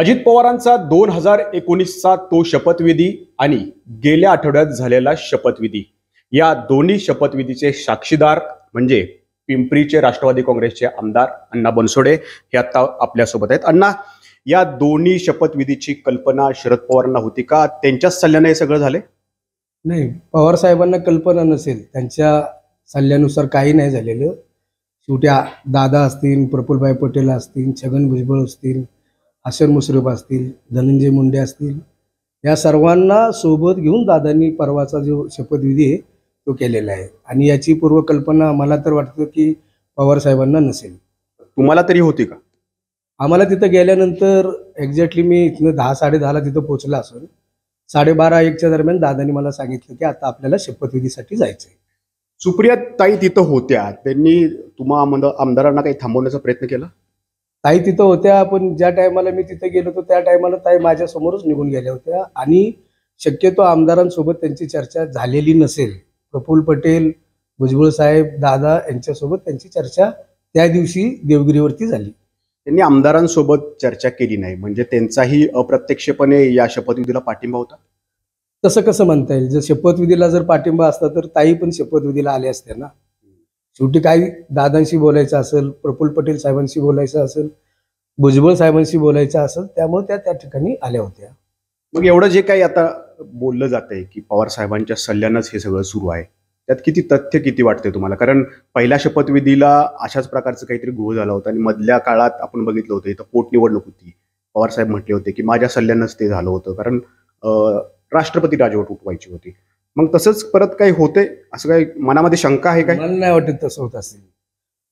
अजित पवारांचा दोन हजार एकोणीसचा तो शपथविधी आणि गेल्या आठवड्यात झालेला शपथविधी या दोन्ही शपथविधीचे साक्षीदार म्हणजे पिंपरीचे राष्ट्रवादी काँग्रेसचे आमदार अण्णा बनसोडे हे आता आपल्यासोबत आहेत अण्णा या दोन्ही शपथविधीची कल्पना शरद पवारांना होती का त्यांच्याच सल्ल्याने हे सगळं झाले नाही पवार साहेबांना कल्पना नसेल त्यांच्या सल्ल्यानुसार काही नाही झालेलं छोट्या दादा असतील प्रफुलभाई पटेल असतील छगन भुजबळ असतील हसन मुश्रीफ असतील धनंजय मुंडे असतील या सर्वांना सोबत घेऊन दादांनी परवाचा जो शपथविधी आहे तो केलेला आहे आणि याची पूर्वकल्पना मला तर वाटतं की पवार साहेबांना नसेल तुम्हाला तरी होती का आम्हाला तिथं गेल्यानंतर एक्झॅक्टली मी इथनं दहा साडे दहाला तिथं पोहोचला असून साडेबारा एकच्या दरम्यान दादांनी मला सांगितलं की आता आपल्याला शपथविधीसाठी जायचं आहे सुप्रिया ताई तिथं होत्या त्यांनी तुम्हा आमदारांना काही थांबवण्याचा प्रयत्न केला ताई तिथं होत्या पण ज्या टायमाला मी तिथे गेलो होतो त्या टायमाला ताई माझ्यासमोरच निघून गेल्या होत्या आणि शक्यतो आमदारांसोबत त्यांची चर्चा झालेली नसेल प्रफुल पटेल भुजबळ साहेब दादा यांच्यासोबत त्यांची चर्चा त्या दिवशी देवगिरीवरती झाली त्यांनी आमदारांसोबत चर्चा केली नाही म्हणजे त्यांचाही अप्रत्यक्षपणे या शपथविधीला पाठिंबा होता तसं कसं म्हणता येईल जर शपथविधीला जर पाठिंबा असता तर ताई पण शपथविधीला आले असते ना शेवटी काही दादांशी बोलायचं असेल प्रफुल पटेल साहेबांशी बोलायचं असेल भुजबळ साहेबांशी बोलायचं असेल त्यामुळे त्या त्या ठिकाणी आल्या होत्या मग एवढं जे काही आता बोललं आहे की पवार साहेबांच्या सल्ल्यानंच हे सगळं सुरू आहे त्यात किती तथ्य किती वाटते तुम्हाला कारण पहिल्या शपथविधीला अशाच प्रकारचं काहीतरी गुह झाला होता आणि मधल्या काळात आपण बघितलं होतं इथं पोटनिवडणूक होती पवार साहेब म्हटले होते की माझ्या सल्ल्यानंच ते झालं होतं कारण राष्ट्रपती राजवट उठवायची होती मग तसंच परत काही होते असं काही मनामध्ये शंका आहे काय मला नाही वाटत तसं होत असेल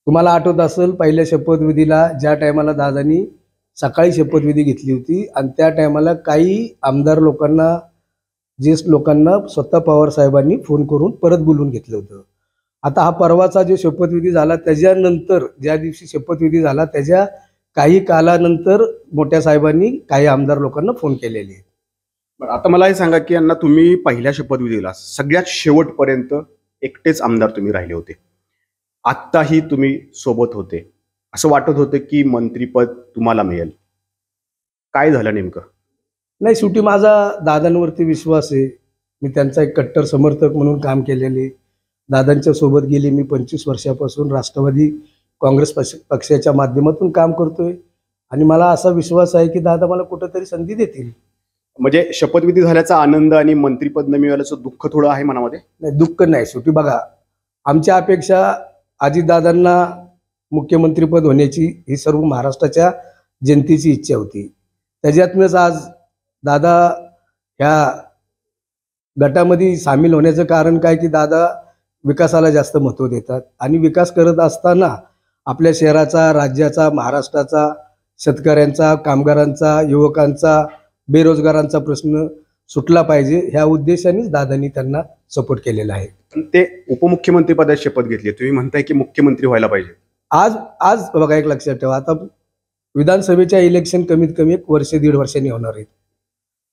तुम्हाला आठवत असेल पहिल्या शपथविधीला ज्या टायमाला दादानी सकाळी शपथविधी घेतली होती आणि त्या टायमाला काही आमदार लोकांना ज्येष्ठ लोकांना स्वतः पवार साहेबांनी फोन करून परत बोलून घेतलं होतं आता हा परवाचा जो शपथविधी झाला त्याच्यानंतर ज्या दिवशी शपथविधी झाला त्याच्या काही कालानंतर मोठ्या साहेबांनी काही आमदार लोकांना फोन केलेले आहेत आता मला हे सांगा की यांना तुम्ही पहिल्या दिला सगळ्यात शेवटपर्यंत एकटेच आमदार तुम्ही राहिले होते आत्ताही तुम्ही सोबत होते असं वाटत होतं की मंत्रीपद तुम्हाला मिळेल काय झालं नेमकं नाही शेवटी माझा दादांवरती विश्वास आहे मी त्यांचा एक कट्टर समर्थक म्हणून काम केलेले दादांच्या सोबत गेली मी पंचवीस वर्षापासून राष्ट्रवादी काँग्रेस पक्ष पक्षाच्या माध्यमातून काम करतोय आणि मला असा विश्वास आहे की दादा मला कुठंतरी संधी देतील म्हणजे शपथविधी झाल्याचा आनंद आणि मंत्रीपद न मिळाल्याचं दुःख थोडं आहे मनामध्ये नाही दुःख नाही शेवटी बघा आमच्या अपेक्षा अजितदादांना मुख्यमंत्रीपद होण्याची ही सर्व महाराष्ट्राच्या जनतेची इच्छा होती त्याच्यातूनच आज दादा ह्या गटामध्ये सामील होण्याचं कारण काय की दादा विकासाला जास्त महत्त्व देतात आणि विकास करत असताना आपल्या शहराचा राज्याचा महाराष्ट्राचा शेतकऱ्यांचा कामगारांचा युवकांचा बेरोजगारांचा प्रश्न सुटला पाहिजे ह्या उद्देशानेच दादांनी त्यांना सपोर्ट केलेला आहे ते उपमुख्यमंत्री पदाची शपथ घेतली तुम्ही म्हणताय की मुख्यमंत्री व्हायला पाहिजे आज आज बघा एक लक्षात ठेवा आता विधानसभेच्या इलेक्शन कमीत कमी एक वर्ष दीड वर्षांनी होणार आहेत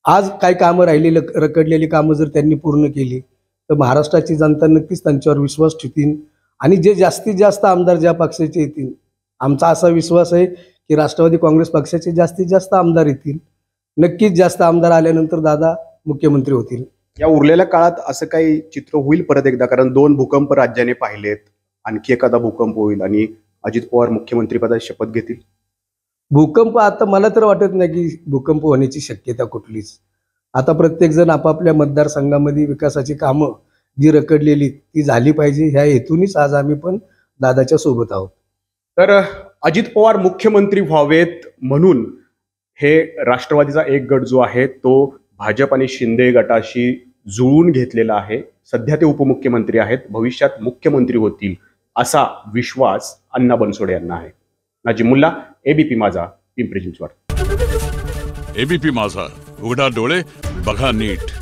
आज काय कामं राहिली रकडलेली कामं जर त्यांनी पूर्ण केली तर महाराष्ट्राची जनता नक्कीच त्यांच्यावर विश्वास ठेवतील आणि जे जास्तीत जास्त आमदार ज्या पक्षाचे येतील आमचा असा विश्वास आहे की राष्ट्रवादी काँग्रेस पक्षाचे जास्तीत जास्त आमदार येतील नक्कीच जास्त आमदार आल्यानंतर दादा मुख्यमंत्री होतील या उरलेल्या काळात असं काही चित्र होईल परत एकदा कारण दोन भूकंप राज्याने पाहिलेत आणखी एखादा भूकंप होईल आणि अजित पवार मुख्यमंत्री पदा शपथ घेतील भूकंप आता मला तर वाटत नाही की भूकंप होण्याची शक्यता कुठलीच आता प्रत्येक जण आपापल्या मतदारसंघामध्ये विकासाची कामं जी रकडलेली ती झाली पाहिजे ह्या हेतूनच आज आम्ही पण दादाच्या सोबत आहोत तर अजित पवार मुख्यमंत्री व्हावेत म्हणून हे राष्ट्रवादीचा एक गट जो आहे तो भाजप आणि शिंदे गटाशी जुळून घेतलेला आहे सध्या ते उपमुख्यमंत्री आहेत भविष्यात मुख्यमंत्री होतील असा विश्वास अण्णा बनसोडे यांना आहे जी मुल्ला एबीपी माझा पिंपरी चिंचवड एबीपी माझा उघडा डोळे बघा नीट